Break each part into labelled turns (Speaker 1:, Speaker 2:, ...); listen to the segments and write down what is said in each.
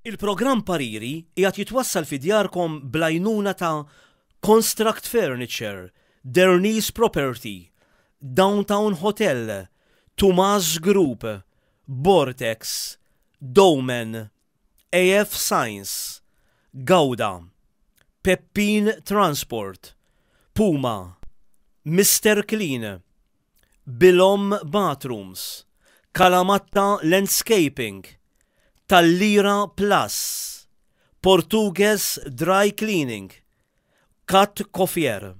Speaker 1: Il-programm Pariri jgħat jitwassal fi djarkom blajnuna ta' Construct Furniture, Dernies Property, Downtown Hotel, Tumas Group, Bortex, Domen, AF Science, Gauda, Peppin Transport, Puma, Mr. Clean, Bilom Bathrooms, Kalamatta Landscaping, tal-Lira Plus, Portugues Dry Cleaning, Kat Kofier.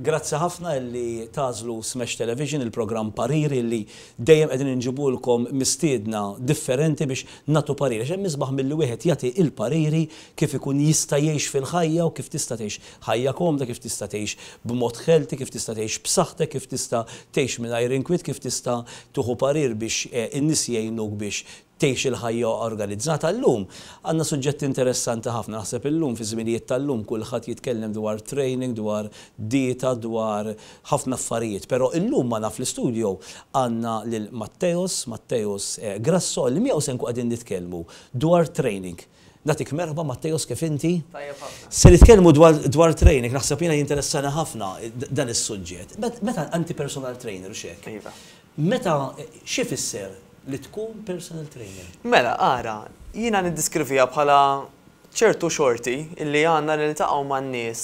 Speaker 1: Grazzi ħafna li tażlu Smash Television, il-programm Pariri li dejjem qegħdin inġibulkom mistiedna differenti biex natu pariri. Xemm misbaħ mill wieħed jagħti il-pariri kif ikun jista' jgħix fil-ħajja u kif tista' tgħix ħajja komda, kif tista' tgħix b'mod ħelti, kif tista' tgħix b'saħħtek, kif tista' tgħix mingħajr inkwiet, kif tista' tuħu parir biex eh, in-nies jgħinuk biex teħx il-ħajja organizzata llum. Għandna suġġetti interessanti ħafna naħseb illum fi żminijiet tal-lum kulħadd jitkellem dwar training, dwar dieta, dwar ħafna affarijiet, però illum ma naf l studio għandna lil Matteos, Matteos eh, Grasso, li miegħu senku qegħdin nitkellmu dwar training. Natik merħba Matteos kif inti? Se nitkellmu dwar training, naħseb jiena jinteressana ħafna dan is-suġġett. Meta anti personal trainer xek. Iva. Meta eh, xi fisser li tkun personal trainer.
Speaker 2: Mela, ara, jina niddiskrivija bħala ċertu xorti illi għanna li nitaqgħu man nies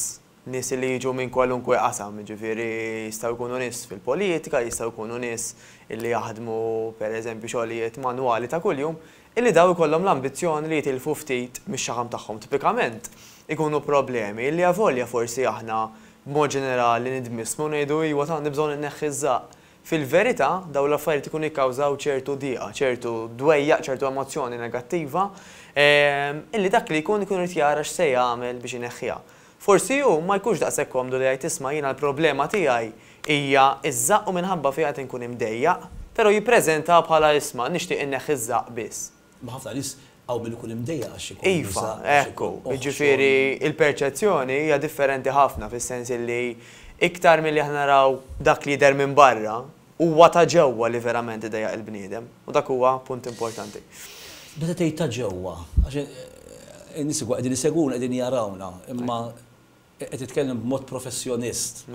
Speaker 2: nis li jiġu minn kwalunkwe qasam, ġifiri jistaw jkunu nis fil-politika, jistaw jkunu nis illi jaħdmu per eżempju xogħlijiet manwali ta' kuljum, illi daw ikollhom l-ambizzjoni li jitilfu ftit mix-xaħam tagħhom tipikament ikunu problemi illi għavolja forsi aħna b'mod ġenerali nidmismu ngħidu iwa tagħni bżonn inneħħi żaq Fil-verità, daw l-affarijiet ikun ikkawżaw ċertu diqa, ċertu dwejja, ċertu emozjoni negattiva, ehm, illi dak li jkun ikun irid jara x'se jagħmel biex ineħħiha. Forsi hu ma jkunx daqshekk komdu li jgħid isma' l-problema tiegħi hija iż u minħabba fiha qed nkun imdejjaq, pero jiprezenta bħala isma' nixtieq inneħħ iż bis. biss. Ma ħafna
Speaker 1: nies għaw minn ikun imdejja għax ikun. Iva, ekku, ġifiri,
Speaker 2: il-perċezzjoni hija differenti ħafna fis-sens li iktar mill-li ħna raw dak li jider minn barra, huwa ta' ġewwa li verament idejja il-bniedem. U dak huwa punt importanti.
Speaker 1: Meta tgħid ta' ġewwa, għax eh, nies qegħdin isegun qegħdin jarawna, imma qed titkellem b'mod professjonist.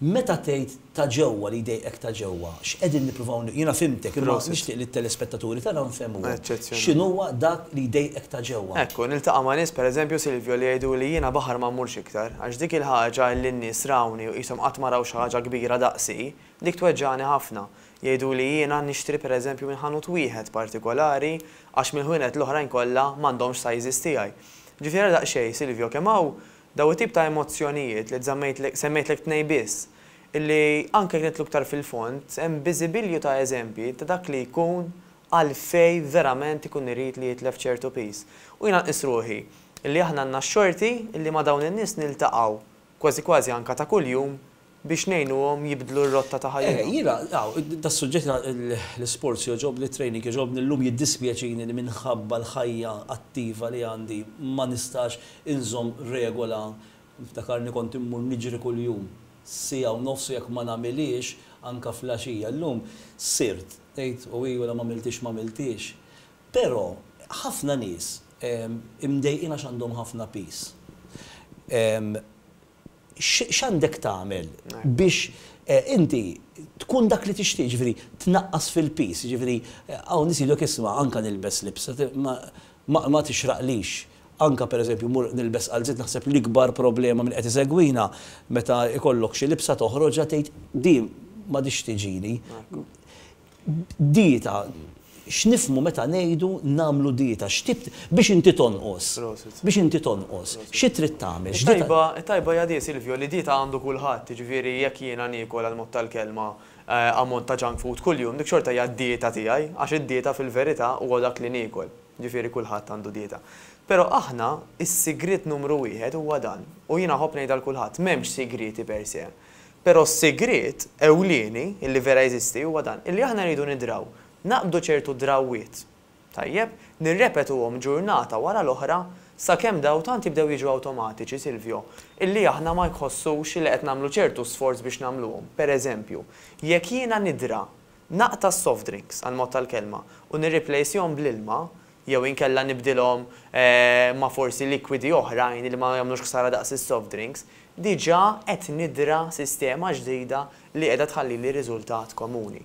Speaker 1: Meta tgħid ta' ġewwa li jdejqek ta' ġewwa, x'qegħdin nippruvaw jiena fimtek, imma nixtieq
Speaker 2: lit telespettaturi tagħna
Speaker 1: nfemmu. X'inhuwa dak li jdejqek ta' ġewwa?
Speaker 2: Ekku, niltaqa' ma' nies pereżempju Silvio li jgħidu li jiena baħar ma mmurx iktar, għax dik il-ħaġa li n-nies rawni u qishom qatt ma raw xi ħaġa kbira daqsi, dik tweġġani ħafna. Jgħidu li jiena nixtri pereżempju minn ħanut wieħed partikolari għax mill-ħwienet l-oħrajn kollha m'għandhomx sajżis tiegħi. Ġifieri daqsxejn Silvio kemm hawn Daw tip ta' emozjonijiet li semmejt lek tnej biss, illi anke kienet l-uktar fil-font, hemm biżibilju ta' eżempji ta' dak li jkun għalfej verament ikun irrit li jitlef ċertu pis. U jina nisruħi, illi aħna għanna xorti illi ma dawn in-nies niltaqgħu kważi kważi anka ta' kuljum biex nejnu għom jibdlu r-rotta ta' eh, ħajja. Jira, għaw, da' suġġetna l-sports joġob li training
Speaker 1: joġob l-lum jiddispjaċini li minħabba l-ħajja attiva li għandi ma nistax inżom regola ftakarni kont immur nġri kull-jum. Sija u nofsu jekk ma namiliex, anka flaxija. L-lum sirt, ejt, u għi għala ma miltix ma miltix. Pero, ħafna nis imdejqina x'għandhom ħafna pis x'għandek tagħmel biex eh, inti tkun dak li tixtieq ġifieri tnaqqas fil-pis, ġifieri eh, hawn nisidok isma' anka nilbes lips, ma tixraqlix anka per eżempju mur nilbes għal zid naħseb l-ikbar problema minn qed isegwina meta ikollok xi libsa toħroġ tgħid di ma dix Dita x'nifmu meta ngħidu nagħmlu dieta, x'tipt biex inti tonqos. Biex inti tonqos. X'i trid tagħmel? Tajba,
Speaker 2: tajba jadi Silvio li dieta għandu kulħadd, jiġifieri jekk jiena nikol għal-mod tal-kelma eh, ammont ta' junk food kuljum, dik xorta hija d-dieta tiegħi għax id-dieta fil-verità huwa dak li nikol. Ġifieri kulħadd għandu dieta. Pero aħna, is-sigrit numru wieħed huwa dan. U jiena ħobb ngħid għal kulħadd m'hemmx sigriti per se. Pero s-sigrit ewlieni illi vera jeżisti huwa dan illi aħna rridu nidraw naqbdu ċertu drawiet. Tajjeb, nirrepetu għom ġurnata wara l-oħra sa' kem daw tant jibdew jiġu automatiċi, Silvio, illi aħna ma jħossux li qed namlu ċertu sforz biex għom. Per eżempju, jekk jiena nidra naqta soft drinks għal mod tal-kelma u nirriplejsihom bl-ilma, jew inkella nibdilhom eh, ma' forsi likwidi oħrajn li ma jagħmlux ksara daqs is-soft drinks, diġà qed nidra sistema ġdida li qiegħda tħalli li riżultat komuni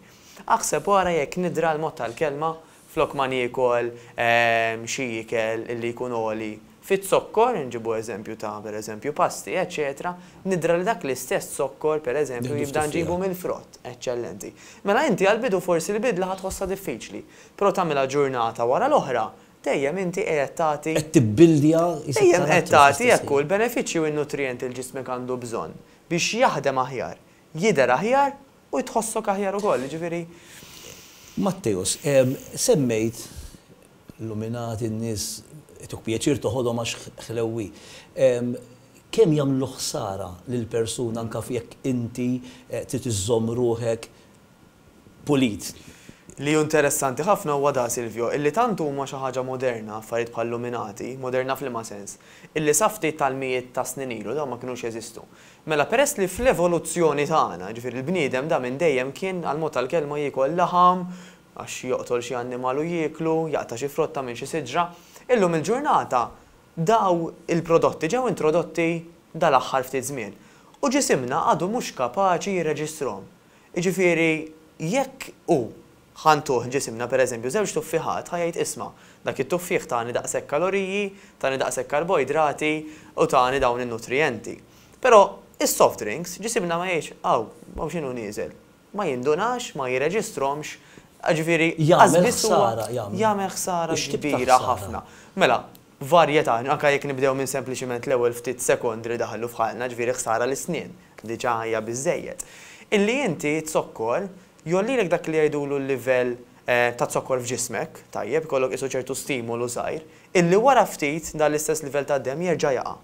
Speaker 2: aħseb wara jekk nidra l-mod tal-kelma flok ma nikol xikel li jkun oli fit sokkor nġibu eżempju ta' per eżempju pasti, eccetera, nidra li dak l-istess sokkor per eżempju jibda nġibu mill-frott, eccellenti. Mela inti għal-bidu forsi l-bidla ħatħossa diffiċli, pro tamela ġurnata wara l-oħra, dejjem inti qed tagħti. Qed
Speaker 1: tibbildja. Dejjem qed tagħti il
Speaker 2: l-benefiċċju n nutrient il-ġismek għandu bżonn biex jaħdem aħjar, jidher aħjar u kaħjar aħjar ukoll, ġifiri.
Speaker 1: Matteus, semmejt l-luminati n-nies tuk pjaċir maċ għax ħlewwi. Kemm jagħmlu ħsara lil persuna anke jekk inti eh,
Speaker 2: titiżżomm ruħek pulit Li interessanti ħafna huwa da Silvio, illi tant huma xi ħaġa moderna affarijiet bħall-luminati, moderna f'liema sens, illi safti tal-mijiet ta' snin ilu da ma kinux jeżistu. Mela peress li fl-evoluzzjoni tagħna, ġifier il-bniedem da minn dejjem kien għal mod tal-kelma jiekol laħam, għax joqtol xi annimalu jieklu, jaqta xi frotta minn xi siġra, illum il-ġurnata daw il-prodotti ġew introdotti dal-aħħar ftit żmien. U ġisimna għadu mhux kapaċi jirreġistrhom. Jiġifieri jekk u ħantuħ ġisimna per eżempju zewġ tuffiħat ħajajt isma dak it-tuffiħ tani daqsek kaloriji, tani daqsek karboidrati u tani dawn il-nutrienti. Pero is-soft drinks ġisimna ma jgħidx aw, ma xinu nizel, ma jindunax, ma jireġistromx, ġifiri, jgħamil ħsara, jgħamil ħsara kbira ħafna. Mela, varjeta, anka jek nibdew minn sempliciment l-ewel ftit sekondri daħallu fħalna ġifiri ħsara l-snin, diġa ħajja bizzejiet. Illi inti tsokkol, jollilek dak li jgħidulu l-livell eh, ta' zokkor f'ġismek, tajjeb, kollok isu ċertu stimolu zaħir, illi wara ftit dan l-istess livell ta' dem jerġa' jaqa.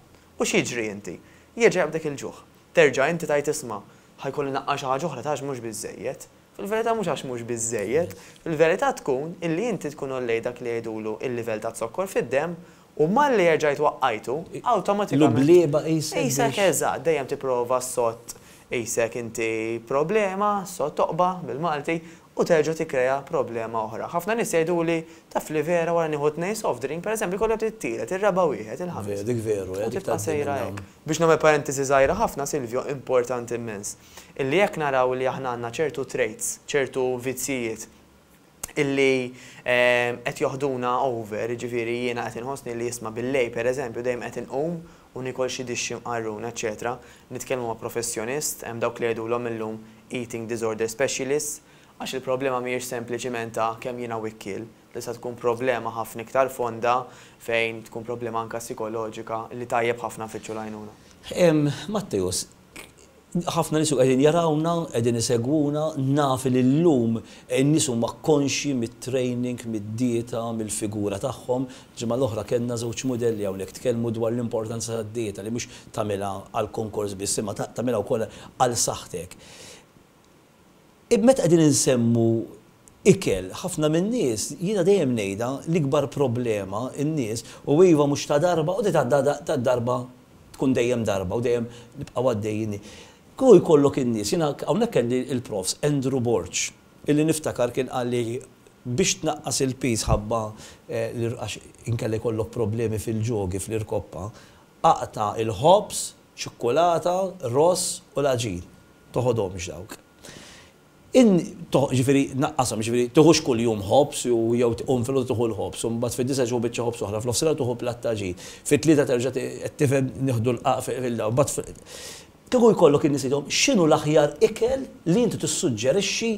Speaker 2: U xieġri inti? Jerġa' jabdek il-ġuħ. Terġa' inti tajt isma' ħajkolli naqqa xi ħaġa oħra tax mhux Fil-verità mhux għax mhux biżejjed, fil-verità tkun illi inti tkun ollej dak li jgħidulu il-livell ta' zokkor fid-dem U li jerġajt waqqajtu, automatikament. L-blieba jisa. Jisa keza, dejjem tipprova s-sott jisek inti problema, so toqba bil-Malti u terġu kreja problema oħra. ħafna nis li taf li vera wara nieħu nej soft drink, pereżempju kollha tira t raba wieħed il-ħames. Dik veru, dik ta' sejra hekk. Biex nagħmel parentesi żgħira ħafna Silvio importanti immens. Illi jekk naraw li aħna għandna ċertu traits, ċertu vizijiet illi eh, qed joħduna over, ġifieri jiena qed inħossni li jisma' billej pereżempju dejjem qed inqum unikol xie xi dixxi etc. eċetera. Nitkellmu ma' professjonist, hemm dawk li jgħidulhom illum eating disorder specialist, għax il-problema mhijiex sempliċiment ta' kemm jiena wikkil, li sa tkun problema ħafna iktar fonda fejn tkun problema anka psikoloġika li tajjeb ħafna fiċċu lajnuna.
Speaker 1: Matteus, ħafna nisu għedin jarawna, għedin isegwuna, naf li l-lum nisu ma konxi mit-training, mid-dieta, mill-figura tagħhom. ġemma l-oħra kena żewġ modelli hawnhekk tkellmu dwar l-importanza tad-dieta li mhux tagħmilha għal konkors biss, tamela tagħmilha wkoll għal saħtek. Ibmet qegħdin insemmu ikel, ħafna minn nies, jina dejjem ngħidha l-ikbar problema n-nies u iva mhux ta' darba u di ta' darba tkun dejjem darba u dejjem nibqa' għaddejjini. Kuj kollok in-nies, jina hawnhekk kelli il-profs Andrew Borch, illi niftakar kien għalli biex tnaqqas il-pis ħabba eh, għax inkelli kollok problemi fil-ġogi fl-irkoppa, aqta il-ħobs, ċokolata, ross u laġin. Toħodhom dawk. In ġifiri naqqasam ġifiri tuħux kull jum ħobs u jew tqum fil tuħu l-ħobs, un bat fid-disa ġu biċċa ħobs oħra, fl-ofsira tuħu plattaġin, fit-tlieta terġa' tifhem nieħdu l-qaq fil-daw, tiku jkollok kien nisidhom x'inhu l-aħjar ikel li inti tissuġġerixxi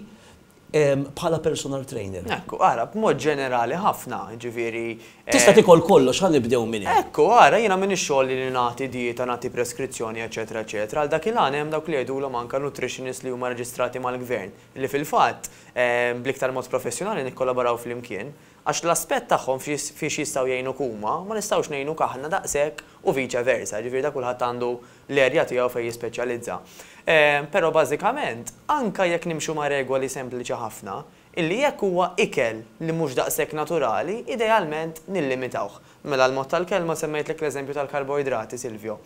Speaker 1: ehm, bħala personal trainer.
Speaker 2: Ekku, għara, b'mod ġenerali ħafna, ġiviri. Tista eh, tikol
Speaker 1: kollox, għan nibdew minni.
Speaker 2: Ekku, għara, jina minni xoll li nati dieta, nati preskrizzjoni, eccetera, eccetera. Għal dak il-għan hemm dawk li jgħidu l anka nutritionist li huma reġistrati mal-gvern, li fil-fatt ehm, bliktar mod professjonali nikkollaboraw fl-imkien għax l-aspett tagħhom fiex jistgħu jgħinu kuma, ma nistawx ngħinu kaħna daqshekk u viċa versa, ġiviri da kulħadd għandu l-erja tiegħu fejn jispeċjalizza. Eh, però bażikament, anka jekk nimxu ma' regoli sempliċi ħafna, illi jekk huwa ikel li mhux daqshekk naturali, idealment nillimitawh. Mela l-mod tal-kelma semmejtlek l-eżempju tal-karboidrati, Silvio.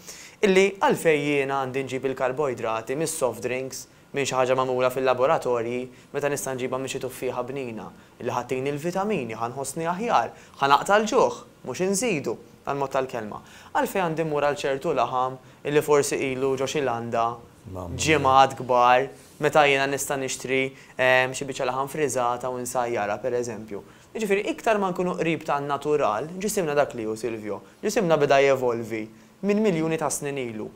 Speaker 2: Illi għalfejn jiena għandi nġib il-karboidrati mis-soft drinks, minn xi ħaġa magħmula fil-laboratorji meta nista' nġibha minn xi bnina Illi ħaddin il-vitamini, ħanħossni aħjar, ħanaqta l-ġuħ, mhux inżidu għal-mod tal-kelma. Għalfej għandi mur għal ċertu laħam illi forsi ilu ġo xilanda, ġimgħat kbar, meta jiena nista' nixtri ehm, xi biċċa laħam friżata u insajjara pereżempju. Ġifieri iktar ma nkunu qrib tan natural, ġisimna dak li hu Silvio, ġisimna beda jevolvi minn miljuni ta' snin ilu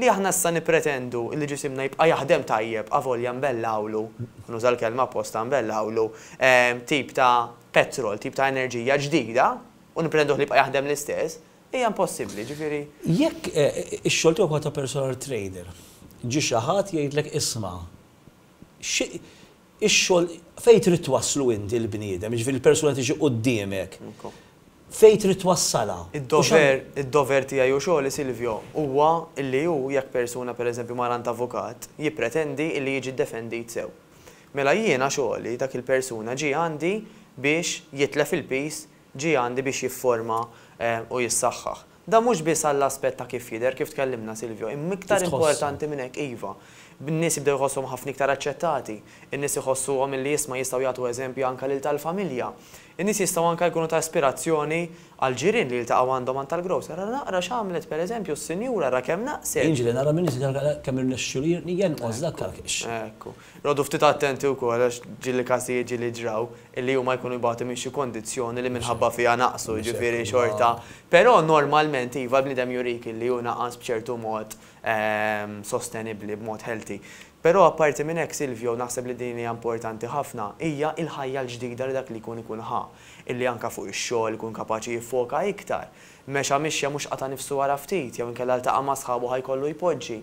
Speaker 2: li aħna issa nipretendu li ġisimna jibqa jaħdem tajjeb avolja mbellawlu, nużal kelma posta mbellawlu, ehm, tip ta' petrol, tip ta' enerġija ġdida, u nipretendu li jibqa jaħdem l-istess, hija impossibbli, ġifieri.
Speaker 1: Jekk eh, eh, ix-xogħol tiegħu ta' personal trader, ġi xi ħadd jgħidlek isma' ix-xogħol fejn trid waslu inti l-bniedem, ġifieri il-persuna tiġi quddiemek fej trid wassala. Id-dover,
Speaker 2: id-dover tiegħi u xogħol Silvio huwa li hu jekk persuna pereżempju marant avukat jippretendi li jiġi defendit sew. Mela jiena xogħli dak il-persuna ġi għandi biex jitlef il-pis, ġi għandi biex jifforma eh, u jissaħħaħ. Da mhux biss għall aspett ta' kif jidher kif tkellimna Silvio, imma iktar importanti minn hekk iva n-nis jibdew jħossuhom ħafna iktar aċċettati, n-nis jħossuhom li jisma' jistgħu jagħtu eżempju anke lil tal-familja. In-nis jistgħu anka jkunu ta' ispirazzjoni għal ġirien li jiltaqgħu għandhom għan tal-grows. Ara naqra per pereżempju s-sinjura ra kemm naqset. Inġili
Speaker 1: nara minn nies kemm irnexxulin u dak għalkex.
Speaker 2: Ekku. Rodu ftit attenti wkoll għax ġilli każijiet ġilli ġraw illi huma jkunu jbagħtu minn kondizjoni kondizzjoni li minħabba fija naqsu ġifiri xorta. Però normalment iva bnidem jurik illi hu naqas b'ċertu mod Ehm, sostenibli b'mod healthy. Pero apparti minn hekk Silvio naħseb li din hija importanti ħafna hija l-ħajja l-ġdida li dak li jkun ikun ħa, illi anka fuq ix-xogħol ikun kapaċi jiffoka iktar. Mexa mixja mhux qata nifsu wara ftit, jew inkella ltaqa' ma' sħabu ħajkollu jpoġġi.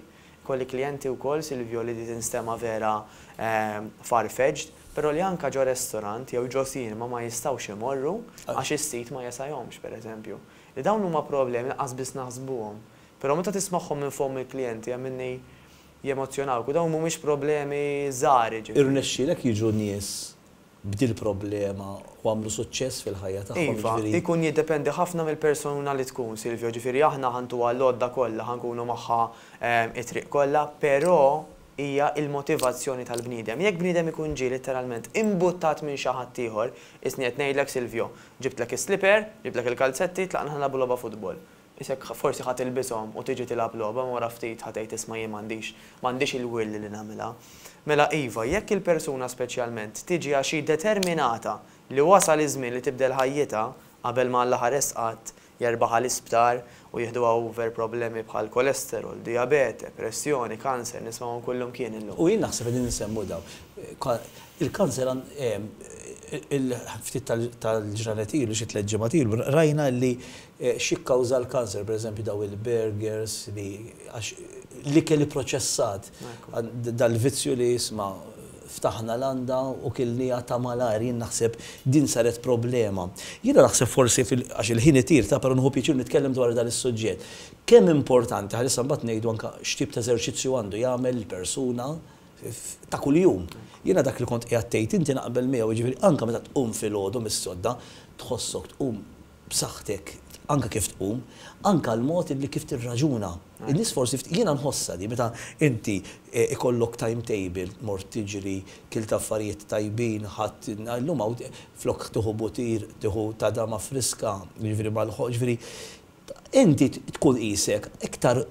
Speaker 2: Kolli klijenti wkoll Silvio li stema vera ehm, farfeġġ pero li anka ġo restorant jew ġo sinema ma jistawx imorru ah. għax is-sit ma jesajhomx pereżempju. Dawn huma problemi qasbis naħsbuhom. Pero meta tismaħħom minn fuq il-klienti, minni jemozjonaw, u dawn mhumiex problemi żgħar.
Speaker 1: Irnexxielek jiġu nies b'dil problema u għamlu suċċess fil-ħajja tagħhom. Iva, ikun
Speaker 2: jiddependi ħafna mill-persuna li tkun, Silvio, ġifieri aħna ħantu għall-odda kollha, ħankunu magħha ehm, it-triq kollha, però hija il-motivazzjoni tal-bniedem. Jekk bniedem ikun ġi literalment imbuttat minn xi ħadd ieħor, qed ngħidlek Silvio, ġibtlek is-slipper, ġibtlek il-kalzetti, tlaqna ħanabu logħba futbol isek forsi ħat il-bisom u tiġi tilab loba ma raftit ħatejt isma jien m'għandix, il-will li nagħmilha. Mela iva, jekk il-persuna speċjalment tiġi għaxi determinata li wasal iż-żmien li tibdel ħajjita qabel ma l-aħar esqat jerbaħa l-isptar u jihdu over problemi bħal kolesterol, diabete, pressjoni, kanser, nismaw kullum kien il U
Speaker 1: jien naħseb li nsemmu daw. Il-kanser il-ftit tal-ġranetil li xit leġġematil, rajna li eh, kawza l kanzer per eżempju, daw il-burgers li kelli proċessat dal-vizzju li jisma ftaħna l-għanda u kelli ta' malari naħseb din saret problema. Jina naħseb forsi għax il-ħin itir ta' per unħu pieċir nitkellem dwar dal-sujġet. Kem importanti għalissa mbagħad ngħidu anka x'tip ta' eżerċizzju għandu jagħmel persuna ta' kuljum. Jiena dak li kont qiegħed inti naqbel miegħu jiġifieri anke meta tqum fil mis-sodda tħossok tqum b'saħħtek anka kif tqum, anka l-mod li kif tirraġuna. In-nies forsi jiena nħossa di meta inti eh, ikollok timetable, mort tiġri, kil affarijiet tajbin, ħadd llum hawn flok tieħu butir, tieħu ta' dama friska, jiġifieri mal-ħoġ, jiġifieri, inti tkun qisek iktar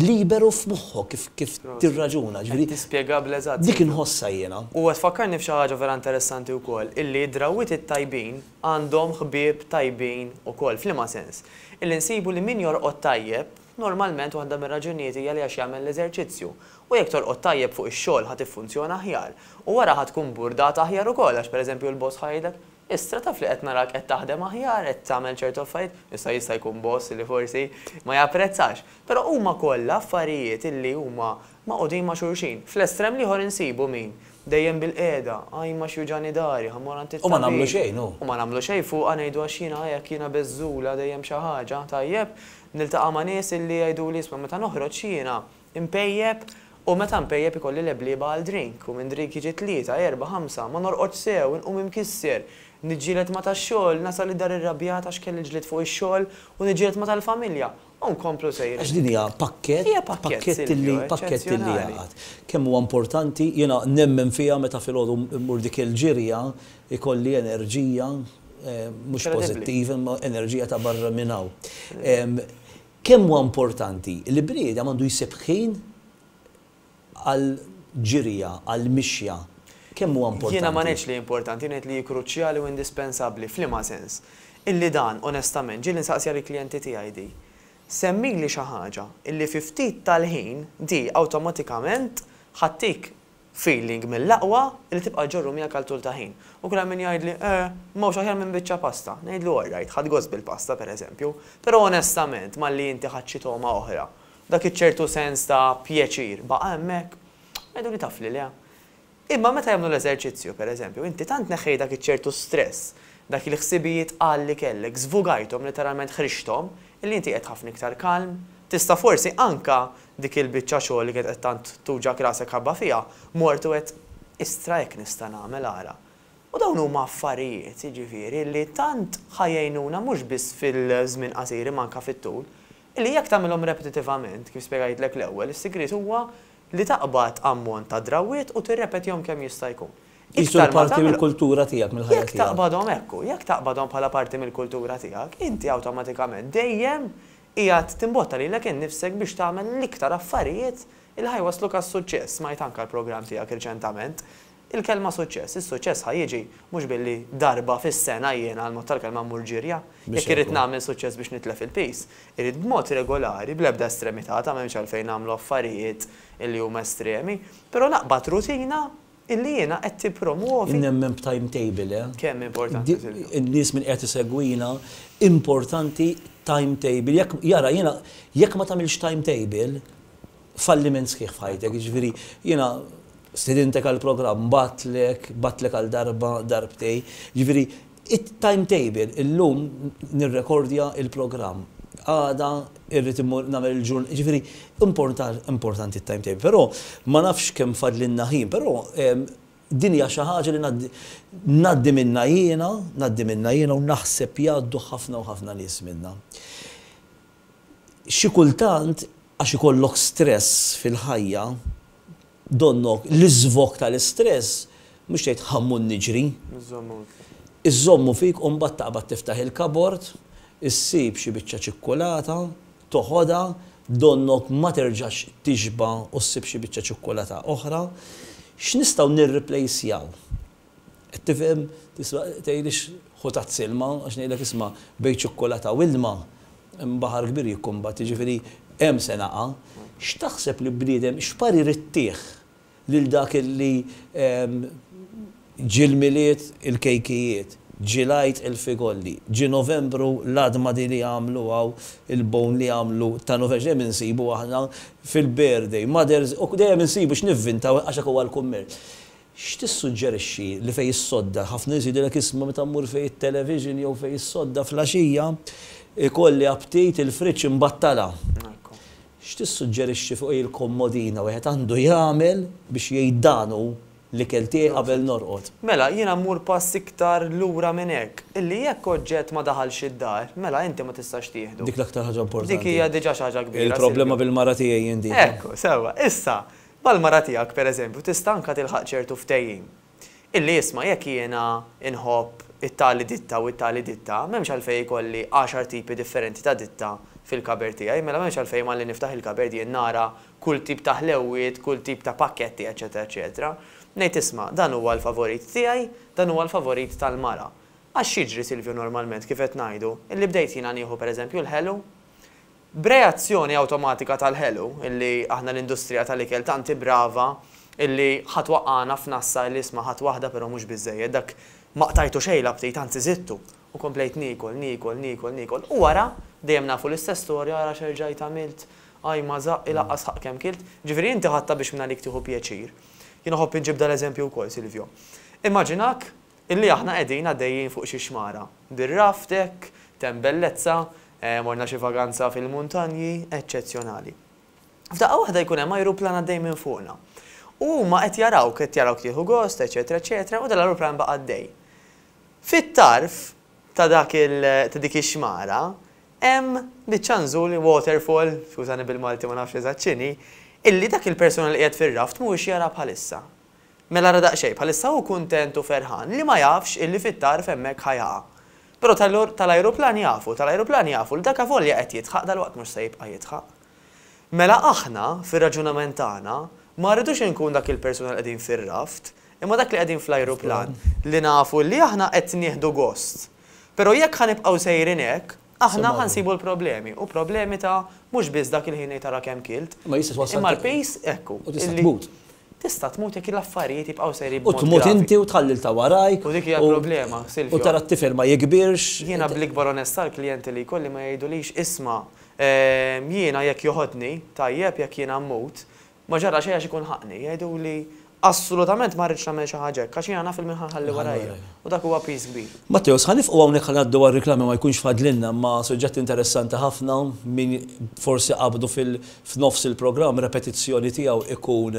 Speaker 1: liberu f'moħħu kif kif tirraġuna. Ġifieri
Speaker 2: tispjega bleżat. Dik inħossa jena. U qed fakkarni f'xi ħaġa vera interessanti wkoll illi drawit it-tajbin għandhom ħbieb tajbin ukoll f'liema sens. Illi nsibu li min jorqod tajjeb normalment waħda mir raġunijiet hija għax jagħmel l-eżerċizzju. U jekk torqod tajjeb fuq ix-xogħol ħad iffunzjona aħjar. U wara ħad tkun burdat aħjar ukoll għax pereżempju l-boss ħajdek Istra taf li qed narak qed taħdem aħjar, qed tagħmel ċertu affarijiet, issa jista' jkun boss li forsi ma japprezzax. Però huma kollha affarijiet illi huma ma qudin ma xulxin. Fl-estrem liħor insibu min dejjem bil-qeda, għaj ma xjuġani dari, għammur għanti U ma namlu xejn, u. U ma namlu xejn fuq għanajdu għaxina, għajak jina bezzula dejjem xaħġa, tajjeb, nil-taqqa ma nies illi għajdu li jisma meta noħroġ xina, impejjeb U meta mpejjeb ikolli lebliba għal drink, u minn drink jiġi tlieta, erba, ħamsa, ma norqod sew, u imkisser, niġġielet ma tax-xogħol, nasal id-dar irrabjata x'kelli ġliet fuq ix xogħol u niġġielet ma tal-familja. U komplu sejr. Għax
Speaker 1: din hija pakket,
Speaker 2: pakket li pakket li għad.
Speaker 1: Kemm huwa importanti, jiena nemmen fiha meta filgħodu mmur dik il-ġirja ikolli enerġija eh, mhux pożittiv, imma enerġija ta' barra minnaw. Kemm huwa importanti li brieda m'għandu jisib ħin għal ġirja, għal mixja. Kemm huwa importanti? Jiena ma li
Speaker 2: importanti, jien li kruċjali u indispensabbli f'liema sens. Illi dan, onestament, ġil insaqsja li klienti tiegħi di. Semmi li xi ħaġa illi fi ftit tal-ħin di awtomatikament ħattik feeling mill-laqwa li tibqa' ġorru miegħek għal tul ta' ħin. U kull min jgħidli eh, mhux aħjar minn biċċa pasta. Ngħidlu all right, ħadd bil-pasta pereżempju, però onestament malli inti ħadd xi toma oħra dak iċ-ċertu sens ta' pjeċir, baqa' emmek, għedu li tafli li Imma meta jagħmlu l-eżerċizzju, pereżempju, inti tant neħej dak iċ-ċertu stress, dak il-ħsibijiet għalli kellek, zvugajtom literalment ħrixtom, illi inti qed ħafna iktar kalm, tista' forsi anka dik il-biċċa xogħol li qed tant tuġa rasek ħabba fiha, mortu qed istra jekk nista' nagħmel ara. U dawn huma affarijiet, jiġifieri, li tant ħajjejnuna mhux biss fil-żmien qasir manka fit-tul, li jekk tagħmelhom repetitivament, kif spjegajtlek l-ewwel, is-sigrit huwa li taqbad ammont ta' drawiet u tirrepetihom kemm jista' jkun. l parti mill-kultura
Speaker 1: tiegħek mill-ħajja. Jekk
Speaker 2: taqbadhom ekku, jekk taqbadhom bħala parti mill-kultura tiegħek, inti awtomatikament dejjem qiegħed timbotta lilek innifsek biex tagħmel l-iktar affarijiet il-ħajwaslu kas suċċess ma jtankar l tijak tiegħek riċentament il-kelma suċċess. Is-suċċess ħajjiġi mhux billi darba fis-sena jiena għal mod tal-kelma murġirja. Jekk irid nagħmel suċċess biex nitlef il-pis, irid b'mod regolari bl-ebda estremità ta' m'hemmx għalfejn nagħmlu affarijiet il-li huma estremi, però naqbad rutina illi jiena qed tippromuovi. Nemmen timetable, eh? Kemm importanti.
Speaker 1: In-nies minn qed isegwina importanti timetable. Jekk jara jiena jekk ma tagħmilx timetable, falliment sħiħ fajtek, ġifieri jiena Stidintek għal-program, batlek, batlek għal-darba, darbtej. Ġifiri, it-timetable, il-lum nirrekordja il-program. Għada, irrit immur namel il-ġurn, ġifiri, importanti il-timetable. Pero, ma nafx kem fadlinna ħin, pero dinja xaħġa li naddi minna jena, naddi minna jena u naħseb jaddu ħafna u ħafna nis minna. Xikultant, għax ikollok stress fil-ħajja, donnok l-izvok tal-istress, mux tgħid ħammu n-niġri. Iżommu fik un taqbad tiftaħ il-kabord, issib xi biċċa ċikkolata, toħoda, donnok ma terġax tiġba u ssib xi biċċa ċikkolata oħra. X'nistgħu nirriplejsjaw? Qed tifhem tisma' tgħidix ħutat silma għax ngħidlek isma' bej ċikkolata wilma ilma mbaħar kbir jikkumba, tiġifieri hemm se naqa'. X'taħseb li bniedem x'pari rittieħ lil dak li ġil-miliet il-kejkijiet, ġilajt il-figolli, ġi novembru l-adma di li għamlu għaw il-bon li għamlu ta' novembru, minn sibu għahna fil-birthday, maders, u dejjem nsibu x'nivvinta għaxa u għal-kummer. X'tissuġġerixxi li fej is-sodda, ħafna jżidu l isma meta mmur fej il-television jew fej is-sodda flaxija, ikolli għabtejt il-friċ imbattala x'tissuġġerixxi fuq il-kommodina wieħed għandu jagħmel biex jgħidanu li kelti qabel norqod.
Speaker 2: Mela, jiena mmur pass iktar lura minn hekk. Illi jekk oġġett ma daħalx id-dar, mela inti ma tistax tieħdu.
Speaker 1: Dik l-aktar ħaġa importanti. Dik hija
Speaker 2: diġà xi ħaġa kbira. Il-problema
Speaker 1: bil-mara tiegħi jindi. Ekku,
Speaker 2: sewwa, issa, mal-mara tiegħek pereżempju tista' anke tilħaq ċertu ftejjin. Illi jisma' jekk jiena inħobb it-tali ditta u it-tali ditta, m'hemmx għalfejn ikolli 10 tipi differenti ta' ditta fil-kaber tiegħi, mela m'hemmx għalfejn ma li niftaħ il-kaber di nara kull tip ta' ħlewwiet, kull tip ta' pakketti, eċetera, eċetera. Ngħid isma' dan huwa l-favorit tiegħi, dan huwa l-favorit tal-mara. Għax xieġri Silvju normalment kif qed ngħidu, illi bdejt jiena nieħu pereżempju l-ħelu, Breazzjoni awtomatika tal-ħelu, illi aħna l-industrija tal-ikel tanti brava, illi ħatwaqqana f'nassa illi isma ħat waħda però mhux biżejjed dak ma qtajtu xejla btejt anzi zittu u komplejt nikol, nikol, nikol, nikol. U wara dejjem nafu l-istess storja għara xerġajt għamilt, għaj ma zaq il-aqqas kilt, Ġifri inti ħatta biex minna tieħu pjaċir. pieċir. Jina ħobb nġib dal-eżempju wkoll kol, Silvio. Immaġinak illi aħna qegħdin għaddejjin fuq xi xmara. Dirraftek, tembellezza, eh, morna xi vaganza fil-muntanji, eċċezzjonali. F'daqqa waħda jkun hemm plan għaddej minn fuqna. U ma qed jaraw qed jaraw tieħu gost, eċetera, eċetera, u dal-ajruplan baqa' Fit-tarf ta' dak il ta' dik ix-xmara, Em biċċanżuli waterfall, skużani bil-Malti ma nafx eżaċċini, illi dak il-persona li qed fir-raft mhuwiex jara bħalissa. Mela radaq xejn bħalissa hu kuntent u ferħan li ma jafx illi fit-tar femmek ħajja. Però tal-ajruplan jafu, tal-ajruplan jafu, l dak avolja qed jitħaq dal-waqt mhux se jibqa' jitħaq. Mela aħna fir-raġunament tagħna ma rridux inkun dak il persuna li qegħdin fir-raft, imma dak li qegħdin fl-ajruplan li nafu li aħna qed nieħdu gost. Però jekk ħanibqgħu sejrin hekk,
Speaker 1: aħna ħansibu
Speaker 2: l-problemi. U problemi ta' mhux biss dak il-ħin tara kemm kilt. Ma jista' wasal. Imma l-pejs ekku. U tista' tmut. Tista' tmut jekk l-affarijiet jibqgħu sejri U tmut inti u tħallil ta' warajk. U dik hija problema, Silvio. U tara t-tifel ma jikbirx. Jiena bl-ikbar l-klijenti li jkolli ma jgħidulix isma' ehm, jiena jekk joħodni, tajjeb jekk jiena mut. ma ġara xeja ikun ħaqni, jgħidu li assolutament ma rridx nagħmel xi ħaġa, għax jiena fil ħalli warajja. U dak huwa piece kbir.
Speaker 1: Matteo, sħanif u hawnhekk ħalli għaddu għar-riklami ma jkunx fadlinna ma suġġett interessanti ħafna min forsi qabdu fil il-programm repetizzjoni tiegħu ikun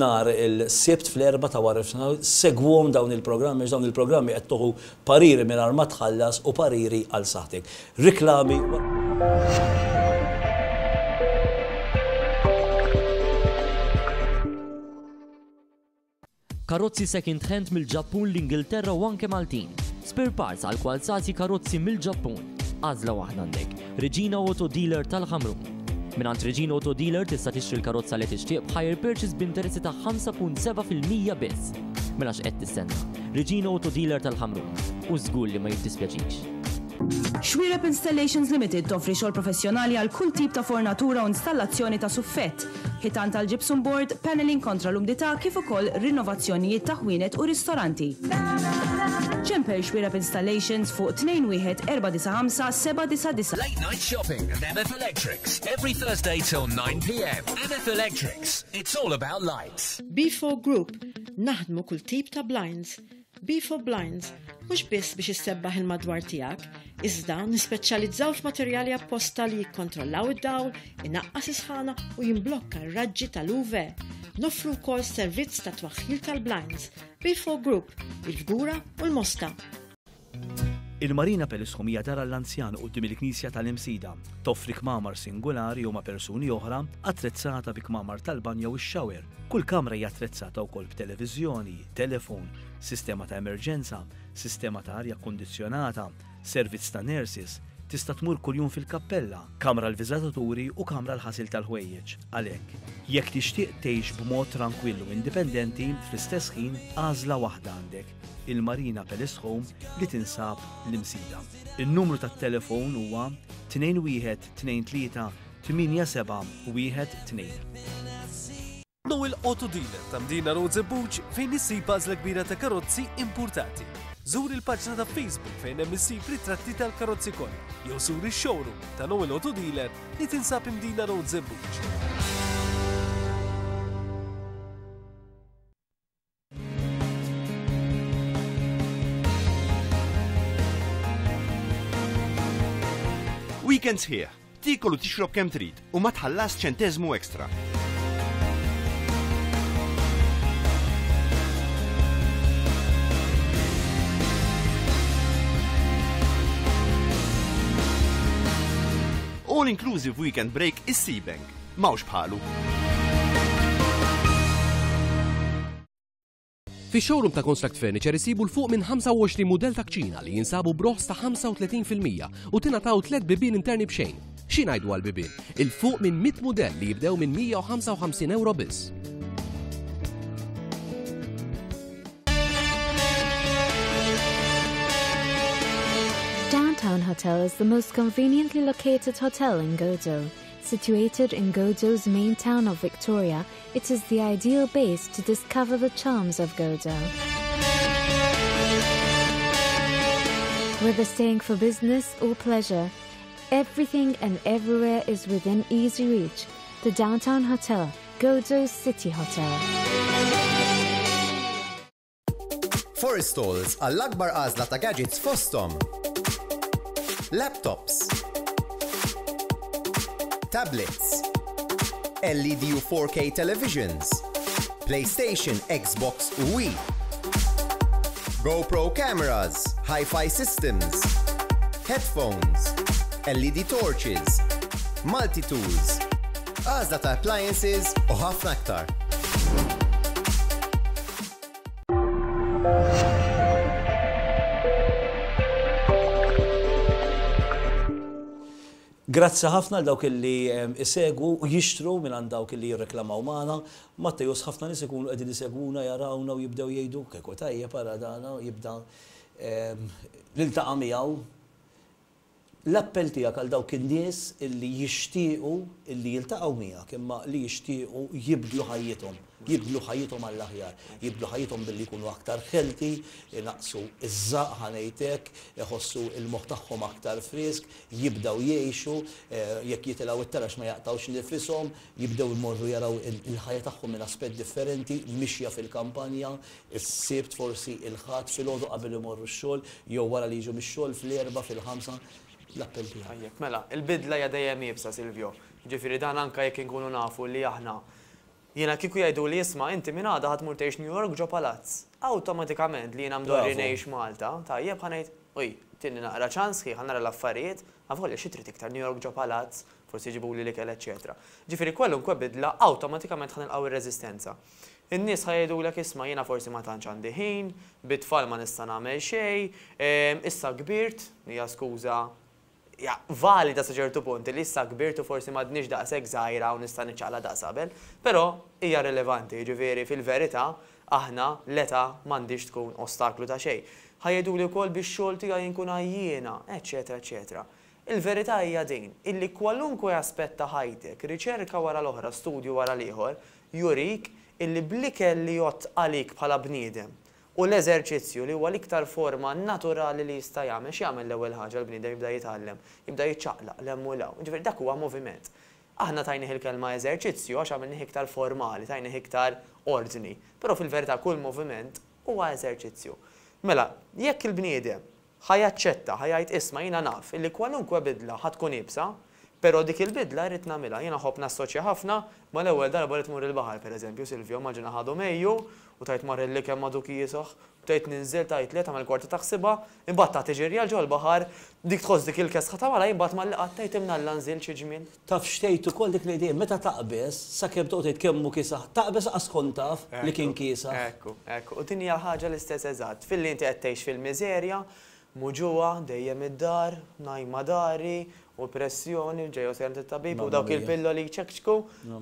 Speaker 1: nar il-sibt fl-erba ta' warif segwom dawn il-programmi, dawn il-programmi qed toħu pariri minn ma tħallas u pariri għal saħtik. Riklami. karozzi second hand mill-Ġappun l-Ingilterra u anke Maltin. Spare parts għal kwalsasi karozzi mill-Ġappun. Għazla waħda għandek, Reġina Auto Dealer tal ħamru Minant Regina Auto Dealer tista' tixtri l-karozza li tixtieq b'higher purchase b'interessi ta' 5.7% biss. Mela x'qed tistenna. Regina Auto Dealer tal ħamru U żgur li ma jiddispjaċix. Shwirep Installations Limited toffri xogħol professjonali għal kull tip ta' fornatura u installazzjoni ta' suffett, Hitan tal-gypsum board, paneling kontra l umdita kif ukoll rinnovazzjonijiet ta' ħwienet u ristoranti. Ċemper Shwirep Installations fuq 21495 Late night shopping at MF Electrics every Thursday till 9 p.m. MF Electrics, it's all about lights. B4 Group, naħdmu kull tip ta' blinds Be for Blinds mhux biss biex issebbaħ il-madwar tiegħek, iżda nispeċjalizzaw f'materjali apposta li jikkontrollaw id-dawl, inaqqas isħana u jimblokka r-raġġi tal-UV. Nofru wkoll servizz ta' twaħħil tal-blinds, Be for Group, il-fgura u l-mosta Il-Marina Pelisħumija tara l-anzjan u il-Knisja tal-Imsida, toffri kmamar singulari u ma' persuni oħra attrezzata bi kmamar tal-banja u x-xawer. Kull kamra hija attrezzata wkoll b'televiżjoni, telefon, sistema ta' emerġenza, sistema ta' arja kondizjonata, servizz ta' nurses, tista' tmur kuljum fil-kappella, kamra l-viżataturi u kamra l-ħasil tal-ħwejjeġ. Għalhekk, jekk tixtieq tgħix b'mod tranquillu indipendenti fl-istess ħin għażla waħda għandek, il-Marina Palace Home li tinsab l-imsida. Il-numru tat-telefon huwa 2123 8712. Noel Auto Dealer ta' Mdina Buċ fejn nissiba l kbira ta' karozzi importati Zur il-paġna ta' Facebook fejn hemm isib ritratti tal-karozzi kollha jew sur ix-showroom ta' Noel Auto Dealer li tinsab imdina Road Zebbuċ.
Speaker 2: Weekends here. Tikolu tixrob kem trid u ma tħallas ċentezmu ekstra.
Speaker 1: all-inclusive weekend break is Seabank.
Speaker 2: Mawx bħalu. Fi showroom ta' Construct Furniture isibu l-fuq minn 25 mudell ta' kċina li jinsabu broħs ta'
Speaker 1: 35% u tinataw tlet bibin interni bxejn. Xinajdu għal-bibin? Il-fuq minn 100
Speaker 2: model li jibdew minn 155 euro biss. Hotel is the most conveniently located hotel in Godo, Situated in Godo's main town of Victoria, it is the ideal base to discover the charms of Godo. Whether staying for business or pleasure, everything and everywhere is within easy reach. The Downtown Hotel, Godo's City Hotel. Forestall's a lagbar għażla ta' gadgets fosthom laptops, tablets, LED 4K televisions, PlayStation, Xbox, Wii, GoPro cameras, hi-fi systems, headphones, LED torches, multi-tools, għazda appliances or half nectar.
Speaker 1: Grazzi ħafna l dawk li ehm, isegu u jixtru minn għand dawk li jirreklamaw magħna. Mattejus ħafna nies ikunu qegħdin isegwuna jarawna u jibdew jgħidu kieku tajja paradana u jibda l-iltaqa' ehm, miegħu. L-appell tiegħek għal dawk in-nies illi jixtiequ illi jiltaqgħu miegħek imma li jixtiequ jibdlu ħajjithom jibdlu ħajjithom għall-aħjar, jibdlu ħajjithom billi jkunu aktar ħelti, naqsu iż-żaq ħanejtek, jħossu il-moħ tagħhom aktar frisk, jibdaw jgħixu, eh, jekk jitilgħu it-tarax ma jaqtawx nifisom, jibdew imorru jaraw il-ħajja tagħhom minn aspett differenti, mixja fil-kampanja, s sibt forsi il ħat fil-għodu qabel imorru x-xogħol, jew wara li jiġu mix-xogħol fl-erba' fil-ħamsa, l-appell
Speaker 2: Mela, il-bidla ja dejjem jibsa Silvio. Ġifieri dan anke jekk inkunu nafu li aħna Jena kiku jajdu li jisma, inti minn għada għad murtejx New York ġo palazz. Automatikament li jena mdorri neħx Malta, tajjeb għanajt, uj, tinni naqra ċans għanara ħanara l-affarijiet, għavolja xitri tiktar New York ġo palazz, forsi ġibu li li kell, eccetera. Ġifiri kwalunkwe bidla, automatikament għan il-qaw il-rezistenza. In-nies ħajdu l isma jena forsi ma tantx għandi ħin, bit-tfal ma nista' nagħmel xej, ehm, issa kbirt, hija skuża valida sa ċertu punt li issa kbirtu forsi da' seg żgħira u nista' da' daqsabel, però hija rilevanti, ġiviri, fil-verità aħna l-età m'għandix tkun ostaklu ta' xejn. Ħajjedu li wkoll biex xogħol tiegħi jinkun għajjiena, eċetera, eċetera. Il-verità hija din, illi kwalunkwe aspett ta' ħajtek, riċerka wara l-oħra, studju wara l-ieħor, jurik illi blikel li jott għalik bħala bniedem U l-eżerċizzju li huwa l-iktar forma naturali li jista' jagħmel x'jagħmel l-ewwel ħaġa l-bniedem jibda jitgħallem, jibda jiċċaqlaq l law. Ġifier dak huwa moviment. Aħna tajni il-kelma eżerċizzju għax għamilni iktar formali, tajni iktar ordni. Però fil-verità kull moviment huwa eżerċizzju. Mela, jekk il-bniedem ħajaċċetta, ħajajt isma jiena naf, illi kwalunkwe bidla tkun ibsa, Pero dik il-bidla rrit namila, jena ħob nassoċja ħafna, ma l-ewel darba li tmur il-bahar, per eżempju, Silvio, maġina ħadu mejju, u tajt marri li kemm jisoħ, u tajt ninżil, tajt li tamel kwarta taħsiba, imbat ta' tiġi rjal ġol bahar, dik tħoss dik il kesħa ħatamala, imbat ma l-qat tajt imna l-lanżil ċiġmin. Taf xtejtu kol dik l dien meta taqbis sakjeb tuqt toqtejt kemmu kisaħ, taqbes askon taf li kien kisaħ. Ekku, ekku, u dinja ħagġa l-istess eżat, fil-li inti għettejx fil-mizerja, muġuwa, dejjem id-dar, najma dari, u pressjoni, ġejo sejn t tabib u dawk il-pilloli ċekċku,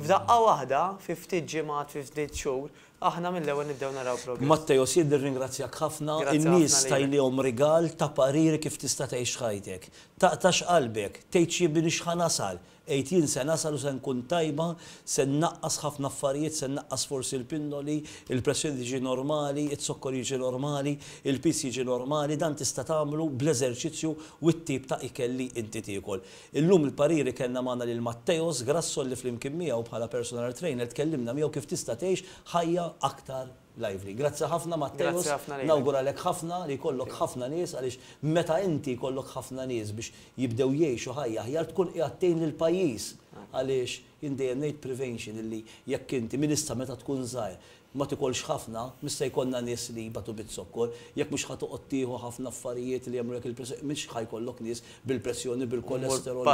Speaker 2: f'daqqa wahda, 50 ġimat, 50 xhur, aħna mill-ewwel nibdew naraw progress.
Speaker 1: Matteo, jiddi ringrazzjak ħafna, in-nies tajlihom rigal ta' pariri kif tista' tgħix ħajtek. Taqtax qalbek, tgħid xi bini x'ħanasal, 80 se nasalu se nkun tajba, se naqqas ħafna affarijiet, se naqqas forsi l-pinnoli, il-pressjoni tiġi normali, il sokkor jiġi normali, il-pis jiġi normali, dan tista' tagħmlu bl-eżerċizzju u t-tip ta' ikel li inti tiekol. Illum il-pariri kellna magħna lil Matteos Grasso li flimkien miegħu bħala personal trainer tkellimna miegħu kif tista' tgħix ħajja aktar lively. Grazzi ħafna Matteus. Nawguralek ħafna li kollok ħafna nies għaliex meta inti kollok ħafna nies biex jibdew jgħixu ħajja ħjar tkun qiegħdtejn lil pajjiż ah. għaliex jindejjem ngħid prevention illi jekk inti minista meta tkun żgħir ma tikolx ħafna, mista jkollna nies li batu bit-sokkor, jekk mhux ħatu qottieħu ħafna affarijiet li jagħmlu il-pressjoni, mhux ħajkollok nies bil-pressjoni, bil-kolesterol.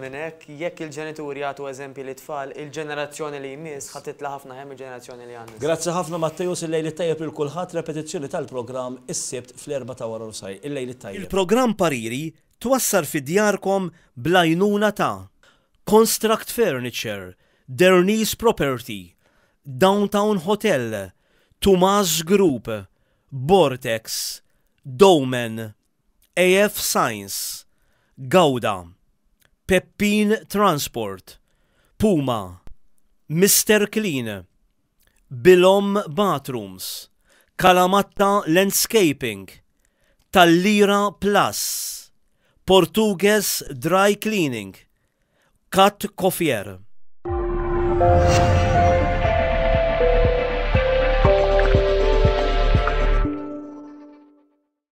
Speaker 2: minn hekk. jekk il-ġenituri jagħtu eżempji li tfal, il-ġenerazzjoni li jmiss ħatitla ħafna hemm il-ġenerazzjoni li għandna.
Speaker 1: Grazzi ħafna Mattejus il-lejli tajjeb lil kulħadd repetizzjoni tal-programm is-sibt fl-erba' ta' wara rusaj, il-lejli tajjeb. Il-programm Pariri twassar fi djarkom blajnuna ta' Construct Furniture, Dernis Property, Downtown Hotel, Tomas Group, Vortex, Domen, AF Science, Gauda, Peppin Transport, Puma, Mr. Clean, Bilom Bathrooms, Kalamatta Landscaping, Tallira Plus, Portugues Dry Cleaning, Kat Kofier.